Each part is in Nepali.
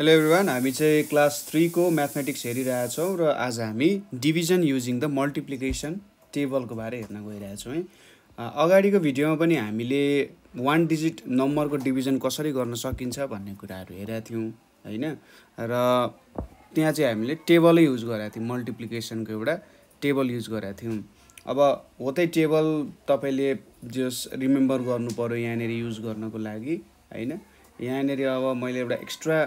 हेलो एभ्रिवान हामी चाहिँ क्लास थ्रीको म्याथमेटिक्स हेरिरहेछौँ र आज हामी डिभिजन युजिङ द मल्टिप्लिकेसन टेबलको बारे हेर्न गइरहेछौँ है अगाडिको भिडियोमा पनि हामीले वान डिजिट नम्बरको डिभिजन कसरी गर्न सकिन्छ भन्ने कुराहरू हेरेका थियौँ होइन र त्यहाँ चाहिँ हामीले टेबलै युज गरेका थियौँ मल्टिप्लिकेसनको एउटा टेबल युज गरेका थियौँ अब हो त्यही टेबल तपाईँले जस रिमेम्बर गर्नु पऱ्यो यहाँनिर युज गर्नको लागि होइन यहाँनिर अब मैले एउटा एक्स्ट्रा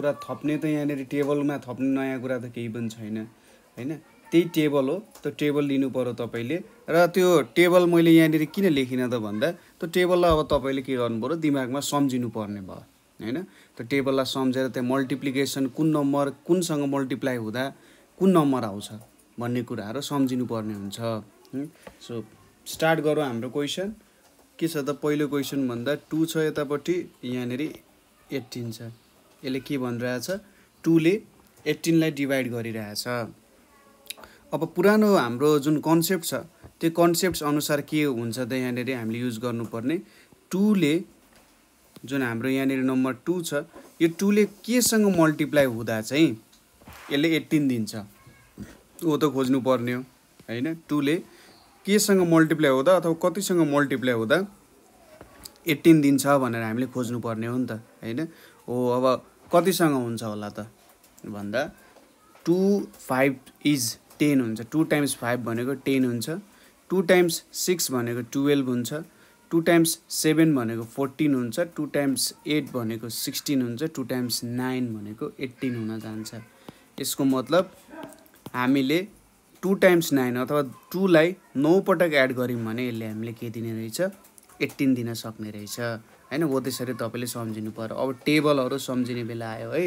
कुरा थप्ने त यहाँनिर टेबलमा थप्ने नयाँ कुरा त केही पनि छैन होइन त्यही टेबल हो त्यो टेबल लिनु पऱ्यो तपाईँले र त्यो टेबल मैले यहाँनिर किन लेखिनँ त भन्दा त्यो टेबललाई अब तपाईँले के गर्नु पऱ्यो दिमागमा सम्झिनु पर्ने भयो होइन त्यो टेबललाई सम्झेर त्यहाँ मल्टिप्लिकेसन कुन नम्बर कुनसँग मल्टिप्लाई हुँदा कुन नम्बर आउँछ भन्ने कुराहरू सम्झिनु पर्ने हुन्छ सो स्टार्ट गरौँ हाम्रो क्वेसन के छ त पहिलो क्वेसन भन्दा टू छ यतापट्टि यहाँनिर एट्टिन छ यसले के भनिरहेछ टूले एट्टिनलाई डिभाइड गरिरहेछ अब पुरानो हाम्रो जुन कन्सेप्ट छ त्यो कन्सेप्ट अनुसार के हुन्छ त यहाँनिर हामीले युज गर्नुपर्ने टूले जुन हाम्रो यहाँनिर नम्बर टू छ यो टूले केसँग मल्टिप्लाई हुँदा चाहिँ यसले एट्टिन दिन्छ ऊ त खोज्नु पर्ने हो होइन टूले केसँग मल्टिप्लाई हुँदा अथवा कतिसँग मल्टिप्लाई हुँदा एट्टिन दिन्छ भनेर हामीले खोज्नुपर्ने हो नि त होइन हो अब कतिसँग हुन्छ होला त भन्दा टु फाइभ इज टेन हुन्छ टु टाइम्स फाइभ भनेको टेन हुन्छ टु टाइम्स सिक्स भनेको टुवेल्भ हुन्छ टु टाइम्स सेभेन भनेको फोर्टिन हुन्छ टु टाइम्स एट भनेको सिक्सटिन हुन्छ टु टाइम्स नाइन भनेको एट्टिन हुन जान्छ यसको मतलब हामीले टु टाइम्स नाइन अथवा टूलाई नौ पटक एड गऱ्यौँ भने यसले हामीले के दिने रहेछ एट्टिन दिन सक्ने रहेछ होइन हो त्यसरी तपाईँले सम्झिनु पर्यो अब टेबलहरू सम्झिने बेला आयो है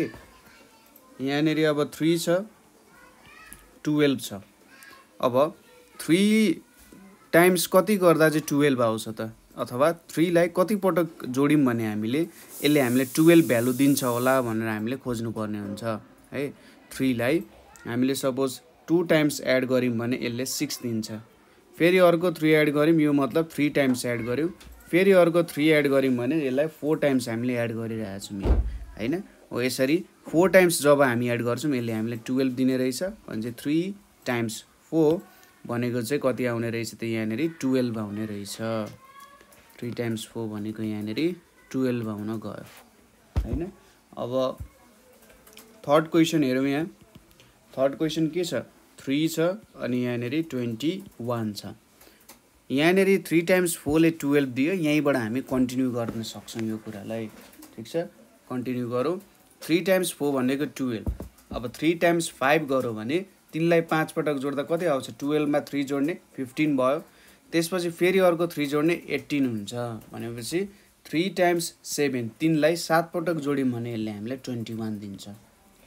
यहाँनिर अब थ्री छ टुवेल्भ छ अब थ्री टाइम्स कति गर्दा चाहिँ टुवेल्भ आउँछ त अथवा थ्रीलाई कतिपटक जोड्यौँ भने हामीले यसले हामीले टुवेल्भ भ्यालु दिन्छ होला भनेर हामीले खोज्नुपर्ने हुन्छ है थ्रीलाई हामीले सपोज टु टाइम्स एड गऱ्यौँ भने यसले सिक्स दिन्छ फेरि अर्को थ्री एड गऱ्यौँ यो मतलब थ्री टाइम्स एड गऱ्यौँ फेरि अर्को थ्री एड गऱ्यौँ भने यसलाई फोर टाइम्स हामीले एड गरिरहेछौँ यहाँ होइन हो यसरी फोर टाइम्स जब हामी एड गर्छौँ यसले हामीलाई टुवेल्भ दिने रहेछ भने चाहिँ थ्री टाइम्स फोर भनेको चाहिँ कति आउने रहेछ त यहाँनिर टुवेल्भ आउने रहेछ थ्री टाइम्स फोर भनेको यहाँनिर टुवेल्भ आउन गयो होइन अब थर्ड क्वेसन हेरौँ यहाँ थर्ड क्वेसन के छ थ्री छ अनि यहाँनिर ट्वेन्टी वान छ यहाँनिर थ्री टाइम्स फोरले टुवेल्भ दियो यहीँबाट हामी कन्टिन्यू गर्न सक्छौँ यो कुरालाई ठिक छ कन्टिन्यू गरौँ थ्री टाइम्स फोर भनेको टुवेल्भ अब थ्री टाइम्स फाइभ गरौँ भने तिनलाई पाँच पटक जोड्दा कति आउँछ टुवेल्भमा थ्री जोड्ने फिफ्टिन भयो त्यसपछि फेरि अर्को थ्री जोड्ने एट्टिन हुन्छ भनेपछि थ्री टाइम्स सेभेन तिनलाई सातपटक जोड्यौँ भने यसले हामीलाई ट्वेन्टी वान दिन्छ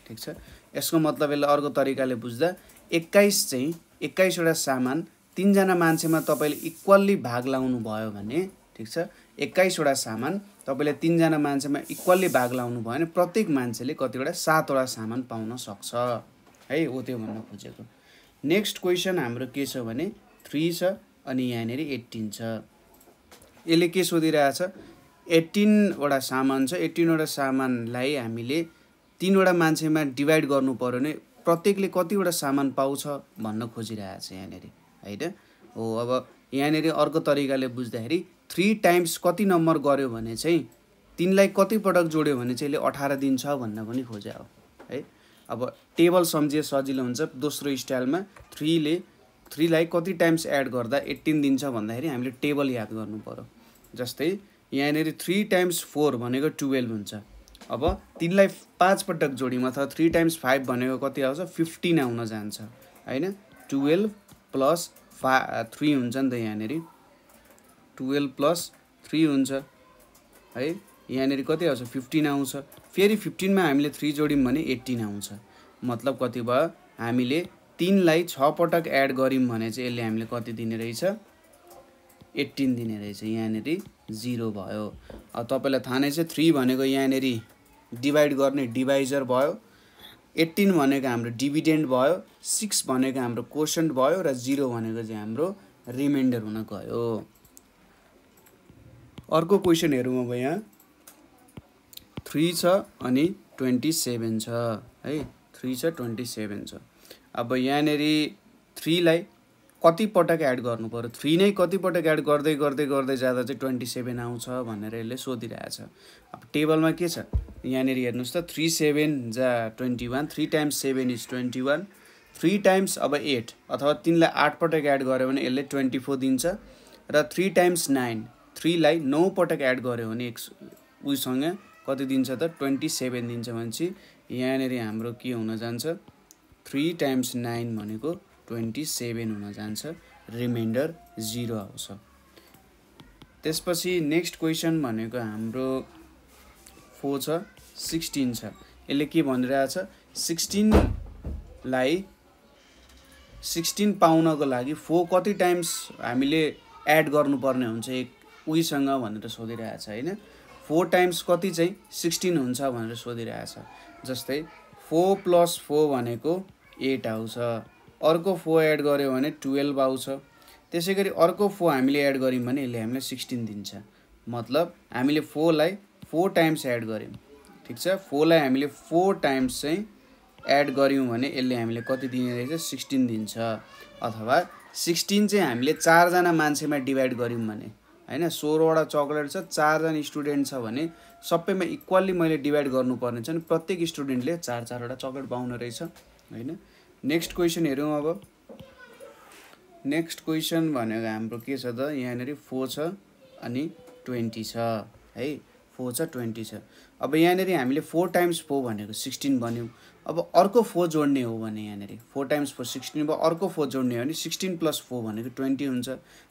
ठिक छ यसको मतलब यसलाई अर्को तरिकाले बुझ्दा एक्काइस चाहिँ एक्काइसवटा सामान तिनजना मान्छेमा तपाईँले इक्वल्ली भाग लाउनु भयो भने ठिक छ एक्काइसवटा सामान तपाईँले तिनजना मान्छेमा इक्वल्ली भाग लाउनु भयो भने प्रत्येक मान्छेले कतिवटा सातवटा सामान पाउन सक्छ है हो त्यो भन्न खोजेको नेक्स्ट क्वेसन हाम्रो के छ भने थ्री छ अनि यहाँनिर एट्टिन छ यसले के सोधिरहेछ एट्टिनवटा सामान छ एट्टिनवटा सामानलाई हामीले तिनवटा मान्छेमा डिभाइड गर्नु पऱ्यो भने प्रत्येकले कतिवटा सामान पाउँछ भन्न खोजिरहेछ यहाँनिर होइन हो अब यहाँनिर अर्को तरिकाले बुझ्दाखेरि थ्री टाइम्स कति नम्बर गऱ्यो भने चाहिँ तिनलाई कतिपटक जोड्यो भने चाहिँ यसले अठार दिन छ भन्न पनि खोजे हो है अब टेबल सम्झिए सजिलो हुन्छ दोस्रो स्टाइलमा थ्रीले थ्रीलाई कति टाइम्स एड गर्दा एट्टिन दिन्छ छ भन्दाखेरि हामीले टेबल याद गर्नु पऱ्यो जस्तै यहाँनिर थ्री टाइम्स फोर भनेको टुवेल्भ हुन्छ अब तिनलाई पटक जोड्यौँ अथवा थ्री टाइम्स फाइभ भनेको कति आउँछ फिफ्टिन आउन जान्छ होइन टुवेल्भ प्लस फा थ्री हुन्छ नि त यहाँनिर टुवेल्भ प्लस थ्री हुन्छ है यहाँनिर कति आउँछ फिफ्टिन आउँछ फेरि फिफ्टिनमा हामीले थ्री जोड्यौँ भने एट्टिन आउँछ मतलब कति भयो हामीले तिनलाई छ पटक एड गऱ्यौँ भने चाहिँ यसले हामीले कति दिने रहेछ एट्टिन दिने रहेछ यहाँनिर जिरो भयो अब तपाईँलाई थाहा नै छ थ्री भनेको यहाँनिर डिभाइड गर्ने डिभाइजर भयो एट्टिन भनेको हाम्रो डिभिडेन्ड भयो सिक्स भनेको हाम्रो कोसेन्ट भयो र जिरो भनेको चाहिँ हाम्रो रिमाइन्डर हुन गयो अर्को क्वेसन हेरौँ अब यहाँ थ्री छ अनि ट्वेन्टी सेभेन छ है थ्री छ ट्वेन्टी सेभेन छ अब यहाँनिर थ्रीलाई कतिपटक एड गर्नु पऱ्यो थ्री नै कतिपटक एड गर्दै गर्दै गर्दै जाँदा चाहिँ ट्वेन्टी सेभेन आउँछ भनेर यसले सोधिरहेछ अब टेबलमा के छ यहाँनिर हेर्नुहोस् त थ्री सेभेन जा twenty one three times seven is twenty one three times अब एट अथवा तिनलाई आठ पटक एड गर्यो भने यसले ट्वेन्टी फोर दिन्छ र थ्री टाइम्स नाइन थ्रीलाई नौपटक एड गऱ्यो भने एक उयोसँग कति दिन्छ त ट्वेन्टी सेभेन दिन्छ भनेपछि यहाँनिर हाम्रो के हुन जान्छ थ्री टाइम्स नाइन भनेको ट्वेन्टी सेभेन हुन जान्छ रिमाइन्डर जिरो आउँछ त्यसपछि नेक्स्ट क्वेसन भनेको हाम्रो फोर छ सिक्सटिन छ यसले के भनिरहेछ सिक्सटिनलाई सिक्सटिन पाउनको लागि फोर कति टाइम्स हामीले एड गर्नुपर्ने हुन्छ एक उहीसँग भनेर सोधिरहेछ होइन फोर टाइम्स कति चाहिँ सिक्सटिन हुन्छ भनेर सोधिरहेछ जस्तै फोर प्लस फोर भनेको एट आउँछ अर्को फो एड गऱ्यो भने टुवेल्भ आउँछ त्यसै गरी अर्को फो हामीले एड गऱ्यौँ भने यसले हामीलाई सिक्सटिन दिन्छ मतलब हामीले फोलाई फोर टाइम्स एड गऱ्यौँ ठिक छ फोरलाई हामीले फोर टाइम्स चाहिँ एड गऱ्यौँ भने यसले हामीले कति दिने रहेछ सिक्सटिन दिन्छ अथवा सिक्सटिन चाहिँ हामीले चारजना मान्छेमा डिभाइड गऱ्यौँ भने होइन सोह्रवटा चक्लेट छ चारजना स्टुडेन्ट छ भने सबैमा इक्वल्ली मैले डिभाइड गर्नुपर्ने छ भने प्रत्येक स्टुडेन्टले चार चारवटा चक्लेट पाउनु रहेछ होइन नेक्स्ट क्वेसन हेरौँ अब नेक्स्ट क्वेसन भनेको हाम्रो के छ त यहाँनिर फोर छ अनि ट्वेन्टी छ है फोर छ ट्वेन्टी छ अब यहाँनिर हामीले फोर टाइम्स फोर भनेको सिक्सटिन भन्यौँ अब अर्को फोर जोड्ने हो भने यहाँनिर फोर टाइम्स फोर सिक्सटिन अब अर्को फोर जोड्ने हो भने सिक्सटिन प्लस फोर भनेको ट्वेन्टी हुन्छ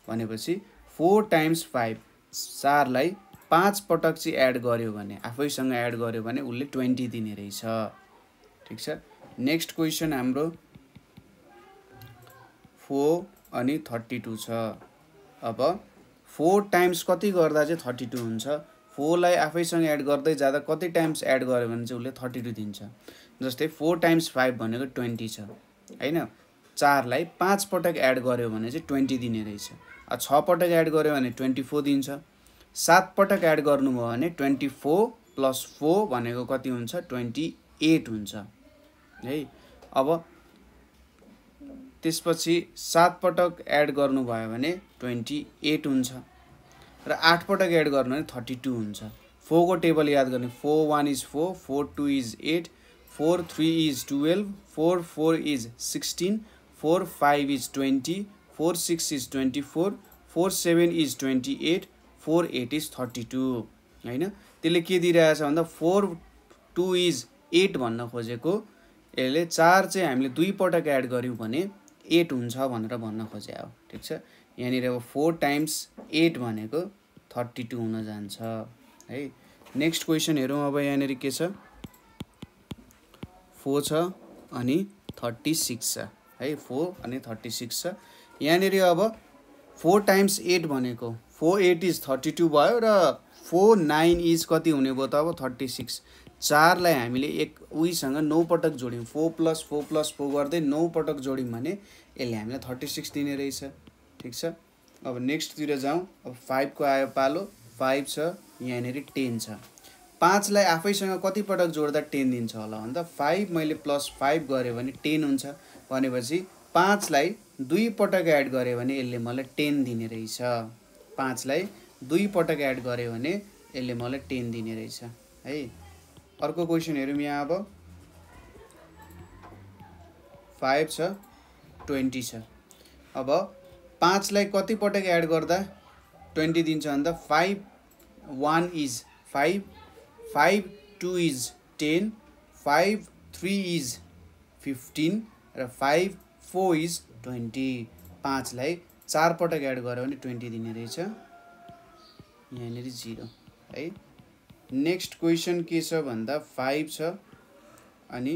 भनेपछि फोर टाइम्स फाइभ चारलाई पाँच पटक चाहिँ एड गर्यो भने आफैसँग एड गर्यो भने उसले ट्वेन्टी दिने रहेछ ठिक छ नेक्स्ट क्वेसन हाम्रो फोर अनि थर्टी टू छ अब फोर टाइम्स कति गर्दा चाहिँ थर्टी टू हुन्छ फोरलाई आफैसँग एड गर्दै जाँदा कति टाइम्स एड गऱ्यो भने चाहिँ उसले थर्टी टू दिन्छ जस्तै फोर टाइम्स फाइभ भनेको ट्वेन्टी छ होइन चारलाई पाँच पटक एड गर्यो भने चाहिँ ट्वेन्टी दिने रहेछ छ पटक एड गर्यो भने ट्वेन्टी फोर दिन्छ सात पटक एड गर्नुभयो भने ट्वेन्टी फोर प्लस फोर भनेको कति हुन्छ ट्वेन्टी एट हुन्छ है अब त्यसपछि सातपटक एड गर्नुभयो भने ट्वेन्टी एट हुन्छ र आठ पटक एड गर्नु भने थर्टी टू हुन्छ फोरको टेबल याद गर्ने four one is four four two is eight four three is twelve four four is sixteen four five is twenty four six is twenty four four seven is twenty eight four eight is thirty two होइन त्यसले के दिइरहेछ भन्दा फोर टू इज एट भन्न खोजेको यसले चार चाहिँ हामीले दुईपटक एड गऱ्यौँ भने एट हुन्छ भनेर भन्न खोजे हो ठिक छ यहाँनिर अब फोर टाइम्स एट भनेको थर्टी टू हुन जान्छ है नेक्स्ट क्वेसन हेरौँ अब यहाँनिर के छ फोर छ अनि थर्टी सिक्स छ है फोर अनि थर्टी सिक्स छ यहाँनिर अब फोर टाइम्स एट भनेको four eight is thirty two भयो र फोर नाइन इज कति हुने भयो त अब थर्टी सिक्स चारलाई हामीले एक उहीसँग नौ पटक जोड्यौँ four plus four plus four गर्दै नौ पटक जोड्यौँ भने यसले हामीलाई थर्टी सिक्स दिने रहेछ ठिक छ अब नेक्स्टतिर जाउँ अब फाइभको आयो पालो फाइभ छ यहाँनिर टेन छ पाँचलाई आफैसँग पटक जोड्दा टेन दिन्छ होला भन्दा फाइभ मैले प्लस फाइभ गरेँ भने टेन हुन्छ भनेपछि पाँचलाई दुई पटक एड गरेँ भने यसले मलाई टेन दिने रहेछ पाँचलाई दुई पटक एड गरेँ भने यसले मलाई टेन दिने रहेछ है अर्को क्वेसन हेरौँ यहाँ अब फाइभ छ ट्वेन्टी छ अब पाँचलाई कतिपटक एड गर्दा ट्वेन्टी दिन्छ अन्त five one is five five two is ten five three is fifteen र फाइभ फोर इज ट्वेन्टी पाँचलाई चारपटक एड गऱ्यो भने ट्वेन्टी दिने रहेछ यहाँनिर जिरो है नेक्स्ट क्वेसन के छ भन्दा फाइभ छ अनि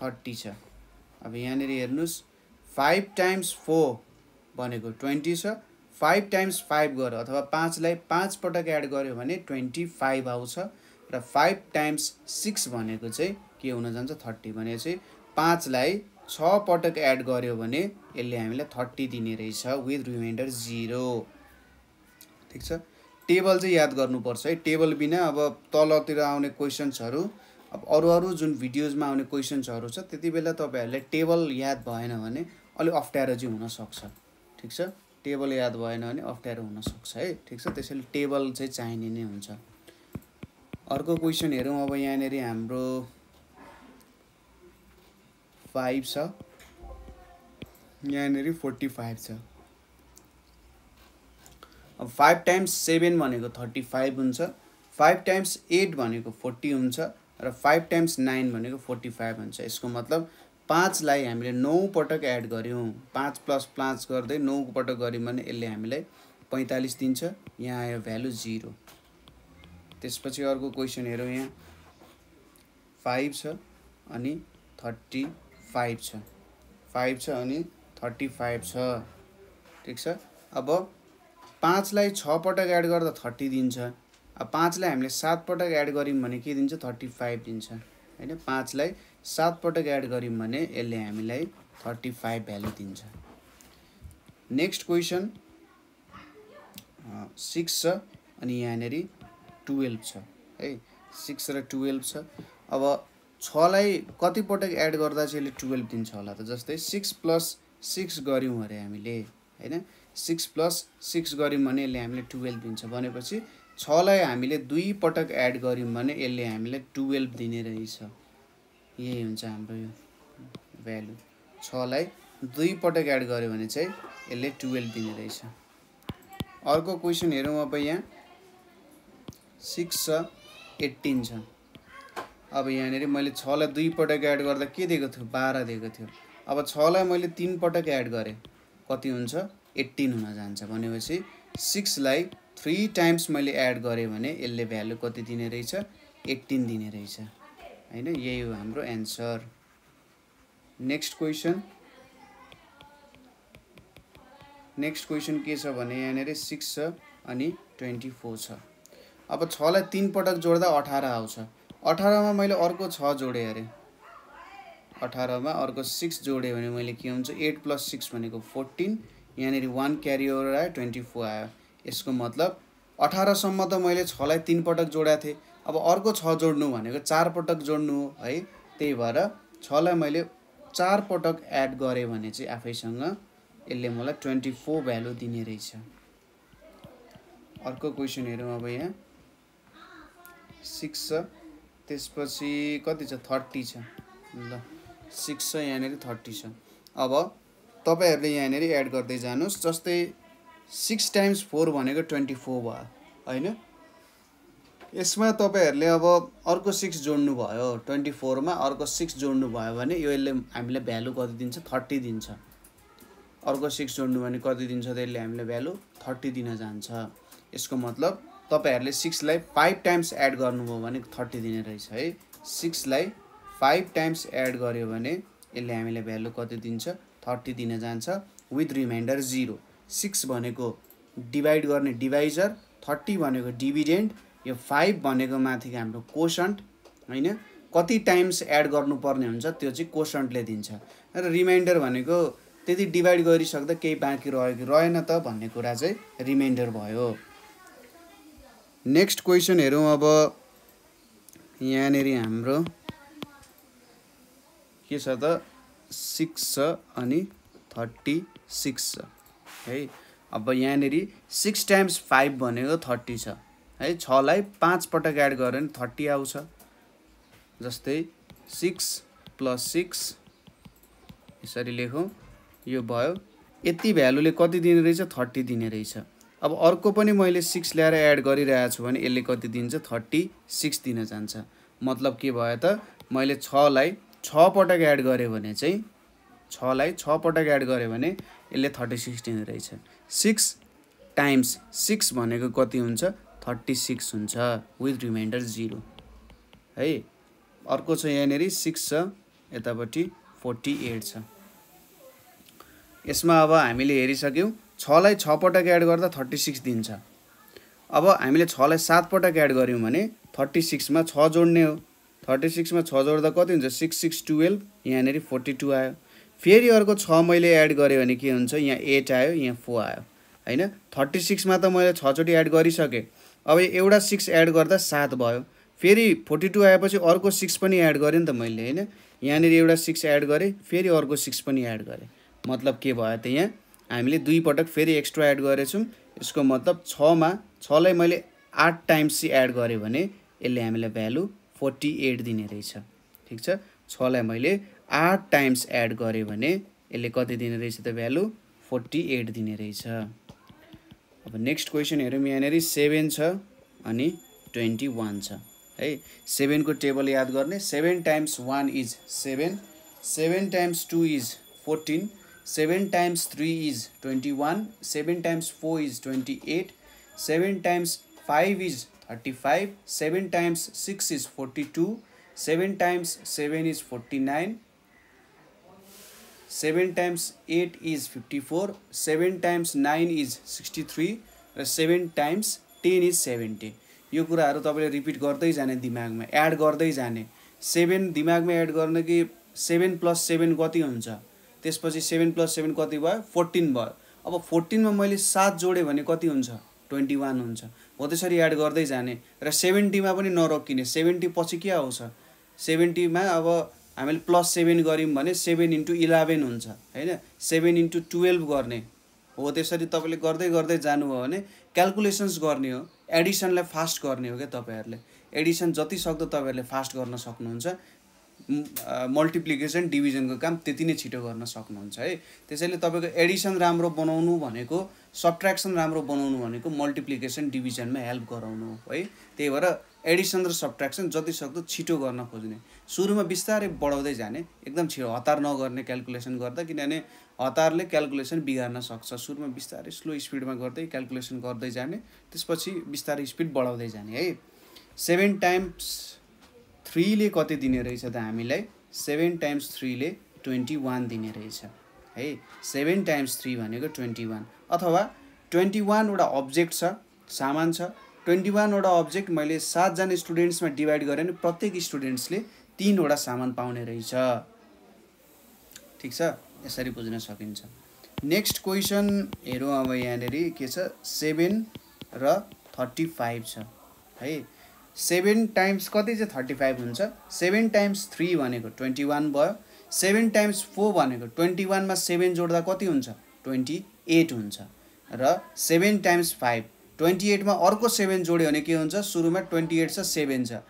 थर्टी छ अब यहाँनिर हेर्नुहोस् फाइभ टाइम्स फोर भनेको ट्वेन्टी छ फाइभ टाइम्स फाइभ गर अथवा पाँचलाई पाँच पटक एड गर्यो भने ट्वेन्टी फाइभ आउँछ र फाइभ टाइम्स सिक्स भनेको चाहिँ के हुन जान्छ थर्टी चाहिँ पाँचलाई छ पटक एड गर्यो भने यसले हामीलाई थर्टी दिने रहेछ विथ रिमाइन्डर जिरो ठिक छ टेबल चाहिँ याद गर्नुपर्छ है टेबल बिना अब तलतिर आउने क्वेसन्सहरू अब अरू अरू जुन भिडियोजमा आउने क्वेसन्सहरू छ त्यति बेला तपाईँहरूलाई टेबल याद भएन भने अलिक अप्ठ्यारो चाहिँ हुनसक्छ ठिक छ टेबल याद भएन भने अप्ठ्यारो हुनसक्छ है ठिक छ त्यसैले टेबल चाहिँ चाहिने नै हुन्छ अर्को क्वेसन हेरौँ अब यहाँनिर हाम्रो फाइभ छ यहाँनिर फोर्टी फाइभ छ अब फाइभ टाइम्स सेभेन भनेको थर्टी फाइभ हुन्छ फाइभ टाइम्स एट भनेको फोर्टी हुन्छ र फाइभ टाइम्स नाइन भनेको फोर्टी फाइभ हुन्छ यसको मतलब पाँचलाई हामीले नौ पटक एड गऱ्यौँ पाँच प्लस पाँच गर्दै नौ पटक गऱ्यौँ भने यसले हामीलाई पैँतालिस दिन्छ यहाँ आयो भ्यालु जिरो त्यसपछि अर्को क्वेसन हेरौँ यहाँ फाइभ छ अनि थर्टी फाइभ छ फाइभ छ अनि थर्टी फाइभ छ ठिक छ अब पाँचलाई छ पटक एड गर्दा थर्टी दिन्छ अब पाँचलाई हामीले सात पटक एड गऱ्यौँ भने के दिन्छ थर्टी फाइभ दिन्छ होइन पाँचलाई सात पटक एड गऱ्यौँ भने यसले हामीलाई थर्टी फाइभ भ्यालु दिन्छ नेक्स्ट क्वेसन सिक्स छ अनि यहाँनिर टुवेल्भ छ है सिक्स र टुवेल्भ छ अब छलाई कतिपटक एड गर्दा चाहिँ यसले टुवेल्भ दिन्छ होला त जस्तै सिक्स प्लस सिक्स गऱ्यौँ अरे हामीले होइन सिक्स प्लस सिक्स गऱ्यौँ भने यसले हामीले टुवेल्भ दिन्छ भनेपछि छलाई हामीले दुई पटक एड गऱ्यौँ भने यसले हामीलाई टुवेल्भ दिने रहेछ यही हुन्छ हाम्रो यो भ्यालु छलाई दुई पटक एड गऱ्यो भने चाहिँ यसले टुवेल्भ दिने रहेछ अर्को क्वेसन हेरौँ अब यहाँ सिक्स छ एट्टिन छ अब यहाँनिर मैले छलाई दुई पटक एड गर्दा के दिएको थियो बाह्र दिएको थियो अब छलाई मैले तिन पटक एड गरेँ कति हुन्छ एट्टिन हुन जान्छ भनेपछि सिक्सलाई थ्री टाइम्स मैले एड गरेँ भने यसले भ्यालु कति दिने रहेछ एट्टिन दिने रहेछ होइन यही हो हाम्रो answer next question next question के छ भने यहाँनिर सिक्स छ अनि ट्वेन्टी फोर छ अब छलाई तिन पटक जोड्दा अठार आउँछ अठारमा मैले अर्को छ जोडेँ अरे अठारमा अर्को सिक्स जोडेँ भने मैले के हुन्छ एट प्लस सिक्स भनेको फोर्टिन यहाँनिर वान क्यारी आयो ट्वेन्टी फोर आयो यसको मतलब अठारसम्म त मैले छलाई तिनपटक जोडाएको थिएँ अब अर्को छ जोड्नु भनेको पटक जोड्नु है त्यही भएर छलाई मैले पटक एड गरेँ भने चाहिँ आफैसँग यसले मलाई ट्वेन्टी फोर भ्यालु दिने रहेछ अर्को क्वेसन हेरौँ अब यहाँ सिक्स छ त्यसपछि कति छ थर्टी छ ल सिक्स छ यहाँनिर थर्टी छ अब तपाईँहरूले यहाँनिर एड गर्दै जानुहोस् जस्तै सिक्स टाइम्स फोर भनेको ट्वेन्टी फोर भयो होइन यसमा तपाईँहरूले अब अर्को सिक्स जोड्नु भयो ट्वेन्टी फोरमा अर्को सिक्स भयो भने यो यसले हामीलाई भ्यालु कति दिन्छ थर्टी दिन्छ अर्को सिक्स जोड्नु भने कति दिन्छ त यसले हामीलाई भ्यालु थर्टी दिन जान्छ यसको मतलब तपाईँहरूले सिक्सलाई फाइभ टाइम्स एड गर्नुभयो भने थर्टी दिने रहेछ है सिक्सलाई फाइभ टाइम्स एड गर्यो भने यसले हामीलाई भ्यालु कति दिन्छ थर्टी दिन जान्छ विथ रिमाइन्डर जिरो सिक्स भनेको डिभाइड गर्ने डिभाइजर थर्टी भनेको डिभिडेन्ड यो फाइभ भनेको माथिको हाम्रो कोसन्ट होइन कति टाइम्स एड गर्नुपर्ने हुन्छ त्यो चाहिँ कोसन्टले दिन्छ र रिमाइन्डर भनेको त्यति डिभाइड गरिसक्दा केही बाँकी रह्यो कि रहेन त भन्ने कुरा चाहिँ रिमाइन्डर भयो नेक्स्ट क्वेसन हेरौँ अब यहाँनिर हाम्रो के छ त सिक्स छ अनि थर्टी सिक्स छ है अब यहाँनिर सिक्स टाइम्स फाइभ भनेको थर्टी छ है छलाई पटक एड गऱ्यो भने थर्टी आउँछ जस्तै सिक्स प्लस सिक्स यसरी लेखौँ यो भयो यति भ्यालुले कति दिने रहेछ थर्टी दिने रहेछ अब अर्को पनि मैले सिक्स ल्याएर एड गरिरहेको छु भने यसले कति दिन्छ थर्टी सिक्स दिन जान्छ मतलब के भयो त मैले छलाई छ पटक एड गऱ्यो भने चाहिँ छलाई छ पटक एड गऱ्यो भने यसले थर्टी सिक्स दिने रहेछ सिक्स टाइम्स सिक्स भनेको कति हुन्छ थर्टी सिक्स हुन्छ विथ रिमाइन्डर जिरो है अर्को छ यहाँनिर सिक्स छ यतापट्टि फोर्टी एट छ यसमा अब हामीले हेरिसक्यौँ छलाई छ पटक एड गर्दा थर्टी सिक्स दिन्छ अब हामीले छलाई सात पटक एड गऱ्यौँ भने थर्टी सिक्समा छ जोड्ने हो थर्टी सिक्समा छ जोड्दा कति हुन्छ सिक्स सिक्स टुवेल्भ यहाँनिर फोर्टी टू आयो फेरि अर्को छ मैले एड गरेँ भने के हुन्छ यहाँ एट आयो यहाँ फोर आयो होइन थर्टी सिक्समा त मैले छचोटि एड गरिसकेँ अब एउटा सिक्स एड गर्दा सात भयो फेरि फोर्टी टू आएपछि अर्को सिक्स पनि एड गरेँ नि त मैले होइन यहाँनिर एउटा सिक्स एड गरेँ फेरि अर्को सिक्स पनि एड गरेँ मतलब के भयो त यहाँ हामीले दुईपटक फेरि एक्स्ट्रा एड गरेछौँ यसको मतलब छमा छलाई मैले आठ टाइम्स एड गरेँ भने यसले हामीलाई भ्यालु फोर्टी एट दिने रहेछ ठिक छ छलाई मैले आठ टाइम्स एड गरेँ भने यसले कति दिने रहेछ त भ्यालु फोर्टी एट दिने रहेछ अब नेक्स्ट क्वेसन हेरौँ यहाँनिर सेभेन छ अनि ट्वेन्टी वान छ है सेभेनको टेबल याद गर्ने seven times one is seven seven times two is fourteen seven times three is twenty one seven times four is twenty eight seven times five is 35 7 times 6 is 42 7 times 7 is 49 7 times 8 is 54 7 times 9 is 63 र 7 times 10 is 70 यो कुराहरू तपाईँले रिपिट गर्दै जाने दिमागमा एड गर्दै जाने सेभेन दिमागमा एड गर्ने कि सेभेन प्लस सेभेन कति हुन्छ त्यसपछि सेभेन प्लस सेभेन कति भयो फोर्टिन भयो अब फोर्टिनमा मैले सात जोडेँ भने कति हुन्छ ट्वेन्टी वान हुन्छ हो त्यसरी एड गर्दै जाने र सेभेन्टीमा पनि नरोकिने सेभेन्टी पछि के आउँछ सेभेन्टीमा अब हामीले प्लस सेभेन गऱ्यौँ भने सेभेन इन्टु इलेभेन हुन्छ होइन सेभेन इन्टु टुवेल्भ गर्ने हो त्यसरी तपाईँले गर्दै गर्दै जानुभयो भने क्यालकुलेसन्स गर्ने हो एडिसनलाई फास्ट गर्ने हो क्या तपाईँहरूले एडिसन जति सक्दो तपाईँहरूले फास्ट गर्न सक्नुहुन्छ मल्टिप्लिकेसन डिभिजनको काम त्यति नै छिटो गर्न सक्नुहुन्छ है त्यसैले तपाईँको एडिसन राम्रो बनाउनु भनेको सब्ट्र्याक्सन राम्रो बनाउनु भनेको मल्टिप्लिकेसन डिभिजनमा हेल्प गराउनु है त्यही भएर एडिसन र सब्ट्र्याक्सन जतिसक्दो छिटो गर्न खोज्ने सुरुमा बिस्तारै बढाउँदै जाने एकदम छिटो हतार नगर्ने क्यालकुलेसन गर्दा किनभने हतारले क्यालकुलेसन बिगार्न सक्छ सुरुमा बिस्तारै स्लो स्पिडमा गर्दै क्यालकुलेसन गर्दै जाने त्यसपछि बिस्तारै स्पिड बढाउँदै जाने है सेभेन टाइम्स थ्रीले कति दिने रहेछ त हामीलाई सेभेन टाइम्स थ्रीले ट्वेन्टी वान दिने रहेछ है सेभेन टाइम्स थ्री भनेको ट्वेन्टी वान अथवा ट्वेन्टी वानवटा अब्जेक्ट छ सामान छ ट्वेन्टी वानवटा अब्जेक्ट मैले सातजना स्टुडेन्ट्समा डिभाइड गरेँ भने प्रत्येक स्टुडेन्ट्सले तिनवटा सामान पाउने रहेछ ठिक छ यसरी बुझ्न सकिन्छ नेक्स्ट क्वेसन हेरौँ अब यहाँनिर के छ सेभेन र थर्टी फाइभ छ है सेभेन टाइम्स कति चाहिँ थर्टी फाइभ हुन्छ सेभेन टाइम्स थ्री भनेको ट्वेन्टी वान भयो सेभेन टाइम्स फोर भनेको ट्वेन्टी वानमा सेभेन जोड्दा कति हुन्छ ट्वेन्टी एट हुन्छ र सेभेन टाइम्स फाइभ ट्वेन्टी एटमा अर्को सेभेन जोड्यो भने के हुन्छ सुरुमा ट्वेन्टी एट छ सेभेन छ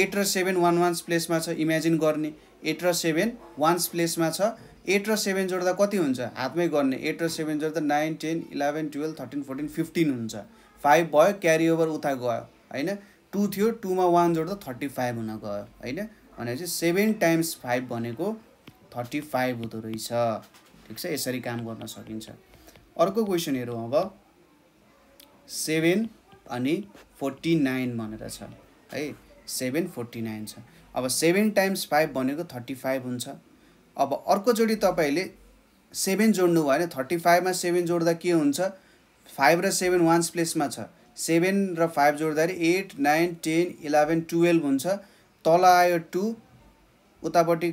एट र सेभेन वान वान्स प्लेसमा छ इमेजिन गर्ने एट र सेभेन वान्स प्लेसमा छ एट र सेभेन जोड्दा कति हुन्छ हातमै गर्ने एट र सेभेन जोड्दा nine ten eleven twelve thirteen fourteen fifteen हुन्छ फाइभ भयो क्यारी ओभर उता गयो होइन टू थियो टूमा वान जोड्दा थर्टी फाइभ हुन गयो होइन भनेपछि सेभेन टाइम्स फाइभ भनेको थर्टी फाइभ हुँदो रहेछ ठिक छ यसरी काम गर्न सकिन्छ अर्को क्वेसन हेरौँ अब सेभेन अनि फोर्टी नाइन भनेर छ है सेभेन फोर्टी नाइन छ अब सेभेन टाइम्स फाइभ भनेको थर्टी फाइभ हुन्छ अब अर्कोचोटि तपाईँले सेभेन जोड्नु भयो भने थर्टी फाइभमा सेभेन जोड्दा के हुन्छ फाइभ र सेभेन वान्स प्लेसमा छ सेभेन र फाइभ जोड्दाखेरि eight nine ten eleven twelve हुन्छ तल आयो टु उतापट्टि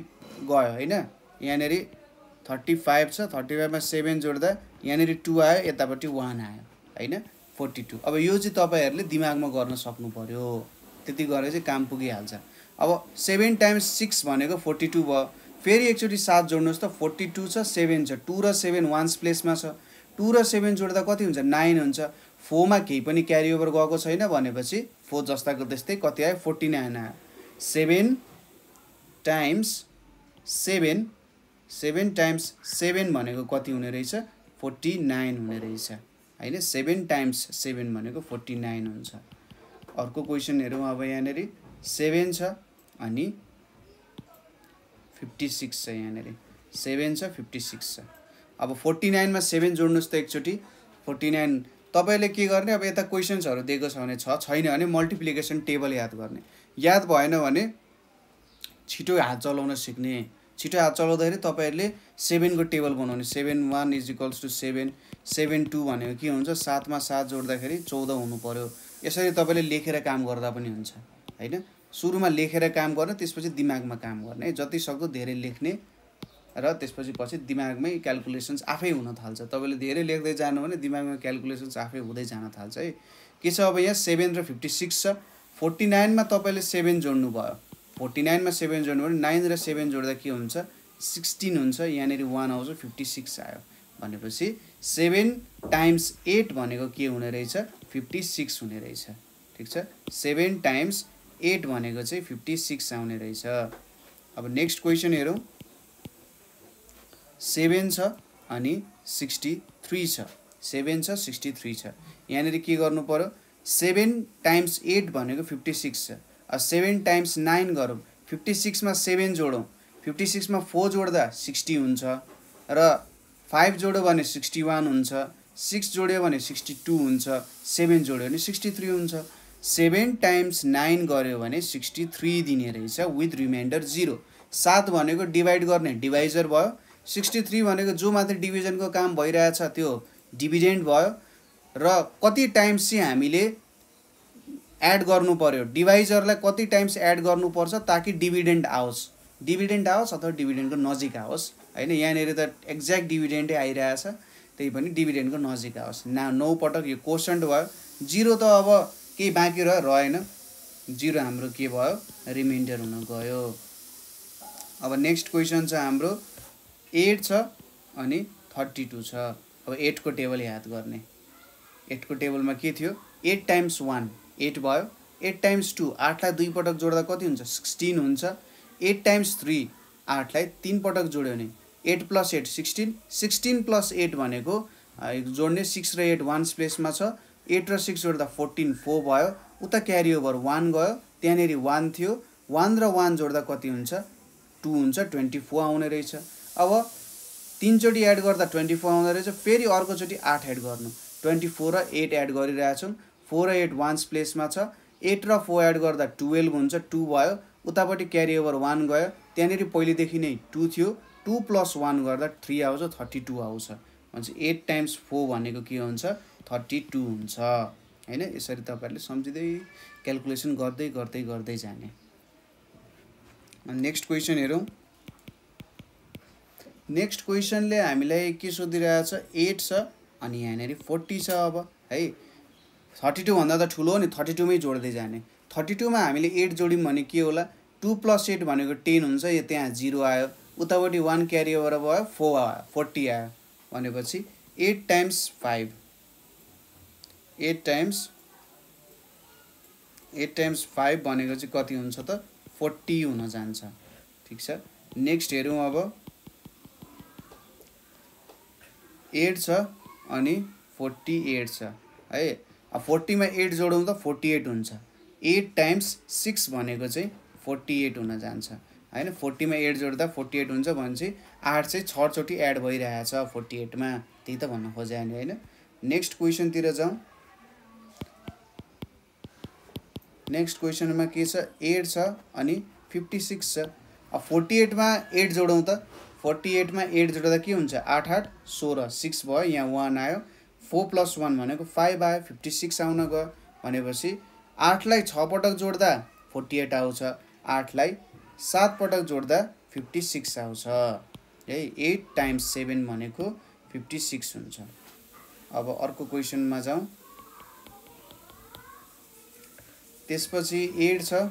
गयो होइन यहाँनिर थर्टी फाइभ छ थर्टी फाइभमा सेभेन जोड्दा यहाँनिर टु आयो यतापट्टि वान आयो होइन फोर्टी टू अब यो चाहिँ तपाईँहरूले दिमागमा गर्न सक्नु पऱ्यो त्यति गरेर चाहिँ काम पुगिहाल्छ अब सेभेन टाइम्स सिक्स भनेको फोर्टी टू भयो फेरि एकचोटि सात जोड्नुहोस् त फोर्टी टू छ सेभेन छ टू र सेभेन वान्स प्लेसमा छ टू र सेभेन जोड्दा कति हुन्छ नाइन हुन्छ फोरमा केही पनि क्यारी ओभर गएको छैन भनेपछि फोर जस्ताको त्यस्तै कति आयो फोर्टी नाइन आयो seven times seven seven times seven भनेको कति हुने रहेछ फोर्टी नाइन हुने रहेछ होइन सेभेन टाइम्स सेभेन भनेको फोर्टी नाइन हुन्छ अर्को क्वेसन हेरौँ अब यहाँनिर सेभेन छ अनि फिफ्टी सिक्स छ यहाँनिर सेभेन छ फिफ्टी सिक्स छ अब फोर्टी नाइनमा सेभेन जोड्नुहोस् त एकचोटि फोर्टी नाइन तपाईँले के गर्ने अब यता क्वेसन्सहरू दिएको छ भने छ छैन भने मल्टिप्लिकेसन टेबल याद गर्ने याद भएन भने छिटो हात चलाउन सिक्ने छिटो हात चलाउँदाखेरि तपाईँहरूले सेभेनको टेबल बनाउने seven one is equals to seven seven two भनेको के हुन्छ सातमा सात जोड्दाखेरि चौध हुनु पऱ्यो यसरी तपाईँले लेखेर काम गर्दा पनि हुन्छ होइन सुरुमा लेखेर काम गर्ने त्यसपछि दिमागमा काम गर्ने जति सक्दो धेरै लेख्ने र त्यसपछि पछि दिमागमै क्यालकुलेसन्स आफै हुन थाल्छ तपाईँले धेरै लेख्दै जानु भने दिमागमा क्यालकुलेसन्स आफै हुँदै जान थाल्छ है के छ अब यहाँ सेभेन र फिफ्टी सिक्स छ फोर्टी नाइनमा तपाईँले सेभेन जोड्नुभयो फोर्टी नाइनमा सेभेन जोड्नु भने नाइन र सेभेन जोड्दा के हुन्छ सिक्सटिन हुन्छ यहाँनिर वान आउँछ फिफ्टी सिक्स आयो भनेपछि सेभेन टाइम्स एट भनेको के हुने रहेछ फिफ्टी सिक्स हुने रहेछ ठिक छ सेभेन टाइम्स एट भनेको चाहिँ फिफ्टी सिक्स आउने रहेछ अब नेक्स्ट क्वेसन हेरौँ सेभेन छ अनि सिक्सटी थ्री छ सेभेन छ सिक्सटी थ्री छ यहाँनिर के गर्नु पऱ्यो सेभेन टाइम्स एट भनेको फिफ्टी सिक्स छ सेभेन टाइम्स नाइन गरौँ फिफ्टी सिक्समा सेभेन जोडौँ फिफ्टी सिक्समा फोर जोड्दा सिक्सटी हुन्छ र फाइभ जोड्यो भने सिक्सटी वान हुन्छ सिक्स जोड्यो भने सिक्सटी टू हुन्छ सेभेन जोड्यो भने सिक्सटी थ्री हुन्छ सेभेन टाइम्स नाइन गऱ्यो भने सिक्सटी थ्री दिने रहेछ विथ रिमाइन्डर जिरो सात भनेको डिभाइड गर्ने डिभाइजर भयो सिक्सटी थ्री भनेको जो मात्रै डिभिजनको काम भइरहेछ त्यो डिभिडेन्ट भयो र कति टाइम्स चाहिँ हामीले एड गर्नु पऱ्यो डिभाइजरलाई कति टाइम्स एड गर्नुपर्छ ताकि डिभिडेन्ट आओस् डिभिडेन्ट आओस् अथवा डिभिडेन्टको नजिक आओस् होइन यहाँनिर त एक्ज्याक्ट डिभिडेन्टै आइरहेछ त्यही पनि डिभिडेन्टको नजिक आओस् ना नौ पटक यो क्वेसन भयो जिरो त अब केही बाँकी रह्यो रहेन जिरो हाम्रो के भयो रिमाइन्डर हुन गयो अब नेक्स्ट क्वेसन छ हाम्रो एट छ अनि थर्टी टू छ अब एटको टेबल याद गर्ने एटको टेबलमा के थियो एट टाइम्स वान एट भयो एट टाइम्स टू आठलाई दुई पटक जोड्दा कति हुन्छ सिक्सटिन हुन्छ एट टाइम्स थ्री आठलाई तिन पटक जोड्यो भने eight plus eight sixteen sixteen plus eight भनेको जोड्ने सिक्स र एट वान्स प्लेसमा छ एट र सिक्स जोड्दा फोर्टिन फोर भयो उता क्यारी ओभर वान गयो त्यहाँनिर वान थियो वान र वान जोड्दा कति हुन्छ टू हुन्छ ट्वेन्टी फोर आउने रहेछ अब तिनचोटि एड गर्दा ट्वेन्टी फोर आउँदो रहेछ फेरि अर्कोचोटि आठ एड गर्नु ट्वेन्टी फोर र एट एड गरिरहेछौँ फोर र एट वान्स प्लेसमा छ एट र फोर एड गर्दा टुवेल्भ हुन्छ टू भयो उतापट्टि क्यारी ओभर वान गयो त्यहाँनिर पहिलेदेखि नै टू थियो टू प्लस वान गर्दा थ्री आउँछ थर्टी टू आउँछ भन्छ एट टाइम्स फोर भनेको के हुन्छ थर्टी टू हुन्छ होइन यसरी तपाईँहरूले सम्झिँदै क्यालकुलेसन गर्दै गर्दै गर्दै जाने नेक्स्ट क्वेसन हेरौँ नेक्स्ट क्वेसनले हामीलाई के सोधिरहेछ एट छ अनि यहाँनिर फोर्टी छ अब है थर्टी टूभन्दा त ठुलो हो नि थर्टी टूमै जोड्दै जाने थर्टी टूमा हामीले एट जोड्यौँ भने के होला टू प्लस एट भनेको टेन हुन्छ यो त्यहाँ जिरो आयो उतापट्टि वान क्यारी ओभर भयो फोर आयो फोर्टी आयो भनेपछि eight times five eight times eight times five भनेको चाहिँ कति हुन्छ त फोर्टी हुन जान्छ ठिक छ नेक्स्ट हेरौँ अब एट छ अनि फोर्टी एट छ है अब फोर्टीमा एट जोडौँ त फोर्टी एट हुन्छ एट टाइम्स सिक्स भनेको चाहिँ फोर्टी एट हुन जान्छ होइन फोर्टीमा एट जोड्दा फोर्टी एट हुन्छ भनेपछि आठ चाहिँ छचोटि एड भइरहेछ फोर्टी एटमा त्यही त भन्न खोजेँ हामी होइन नेक्स्ट क्वेसनतिर जाउँ नेक्स्ट क्वेसनमा के छ एट छ अनि फिफ्टी सिक्स छ अब फोर्टी एटमा एट जोडौँ त फोर्टी एटमा एट जोड्दा के हुन्छ आठ आठ सोह्र सिक्स भयो यहाँ वान आयो फोर प्लस वान भनेको फाइभ आयो फिफ्टी सिक्स आउन गयो भनेपछि आठलाई छ पटक जोड्दा फोर्टी एट आउँछ आठलाई सात पटक जोड्दा फिफ्टी सिक्स आउँछ है एट टाइम्स सेभेन भनेको फिफ्टी सिक्स हुन्छ अब अर्को क्वेसनमा जाउँ त्यसपछि एट छ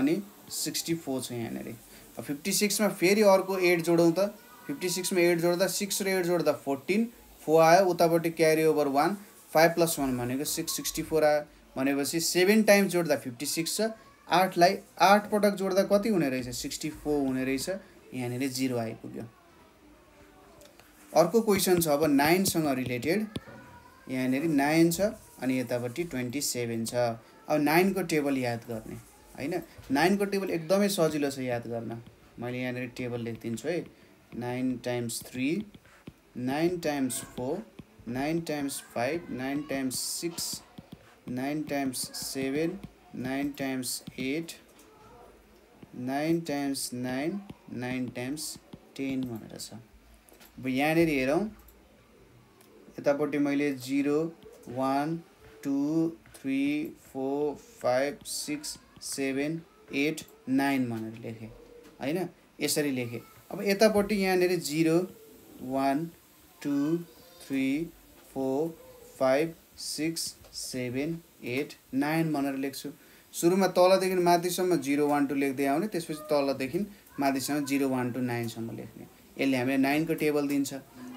अनि सिक्सटी फोर छ यहाँनिर फिफ्टी सिक्समा फेरि अर्को एट जोडौँ त फिफ्टी सिक्समा एट जोड्दा सिक्स र एट जोड्दा फोर्टिन फोर आयो उतापट्टि carry over one five plus one भनेको सिक्स सिक्सटी फोर आयो भनेपछि सेभेन टाइम्स जोड्दा फिफ्टी सिक्स छ आठलाई आठ पटक जोड्दा कति हुने रहेछ सिक्सटी फोर हुने रहेछ यहाँनिर जिरो आइपुग्यो अर्को क्वेसन छ अब नाइनसँग रिलेटेड यहाँनिर नाइन छ अनि यतापट्टि ट्वेन्टी सेभेन छ अब नाइनको टेबल याद गर्ने होइन नाइनको टेबल एकदमै सजिलो छ याद गर्न मैले यहाँनिर टेबल लेखिदिन्छु है nine times three nine times four nine times five nine times six nine times seven nine times eight nine times nine nine times ten भनेर छ अब यहाँनिर हेरौँ यतापट्टि मैले zero one two three four five six seven eight nine भनेर लेखेँ होइन यसरी लेखेँ अब यतापट्टि यहाँनिर zero one two three four five six seven eight nine भनेर लेख्छु सुरुमा तलदेखि माथिसम्म जिरो वान टू लेख्दै आउने त्यसपछि तलदेखि माथिसम्म जिरो वान टू नाइनसम्म लेख्ने यसले हामीले नाइनको टेबल दिन्छ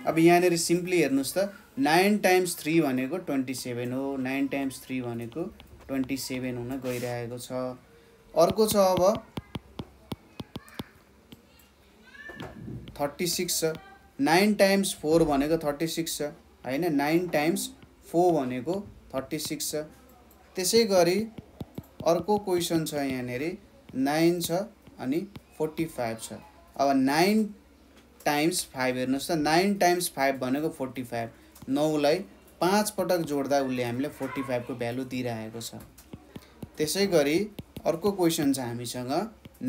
अब यहाँनिर सिम्पली हेर्नुहोस् त नाइन टाइम्स थ्री भनेको ट्वेन्टी सेभेन हो नाइन टाइम्स थ्री भनेको ट्वेन्टी सेभेन हुन गइरहेको छ अर्को छ अब थर्टी सिक्स छ नाइन टाइम्स फोर भनेको थर्टी सिक्स छ होइन नाइन टाइम्स फोर भनेको थर्टी सिक्स छ त्यसै गरी अर्को क्वेसन छ यहाँनिर नाइन छ अनि फोर्टी फाइभ छ अब नाइन टाइम्स फाइभ हेर्नुहोस् त नाइन टाइम्स फाइभ भनेको फोर्टी फाइभ नौलाई पाँच पटक जोड्दा उसले हामीलाई फोर्टी फाइभको भ्यालु दिइरहेको छ त्यसै गरी अर्को क्वेसन छ हामीसँग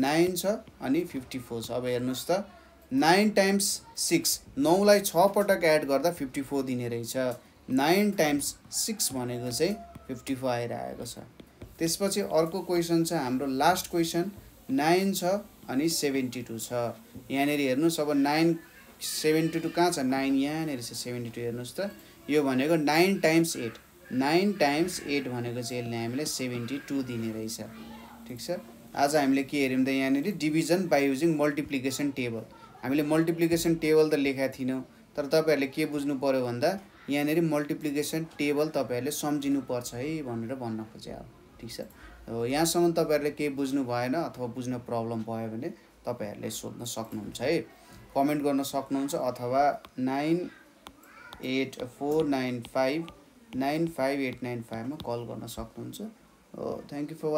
नाइन छ अनि फिफ्टी फोर छ अब हेर्नुहोस् त नाइन टाइम्स सिक्स नौलाई छ पटक एड गर्दा फिफ्टी फोर दिने रहेछ नाइन टाइम्स सिक्स भनेको चाहिँ फिफ्टी फोर आइरहेको छ त्यसपछि अर्को क्वेसन छ हाम्रो लास्ट क्वेसन नाइन छ अनि सेभेन्टी टू छ यहाँनिर हेर्नुहोस् अब नाइन सेभेन्टी टू कहाँ छ नाइन यहाँनिर छ सेभेन्टी टू हेर्नुहोस् त यो भनेको nine times eight nine times eight भनेको चाहिँ यसले हामीलाई सेभेन्टी टू दिने रहेछ ठिक छ आज हामीले के हेऱ्यौँ त यहाँनिर division by using multiplication table हामीले मल्टिप्लिकेसन टेबल त लेखाएको थिएनौँ तर तपाईँहरूले के बुझ्नु पऱ्यो भन्दा यहाँनिर मल्टिप्लिकेसन टेबल तपाईँहरूले पर्छ है भनेर भन्न खोजे अब ठिक छ हो यहाँसम्म तपाईँहरूले केही बुझ्नु भएन अथवा बुझ्न प्रब्लम भयो भने तपाईँहरूले सोध्न सक्नुहुन्छ है कमेन्ट गर्न सक्नुहुन्छ अथवा nine eight four nine five nine five eight nine फाइभमा कल गर्न सक्नुहुन्छ थ्याङ्क यू फर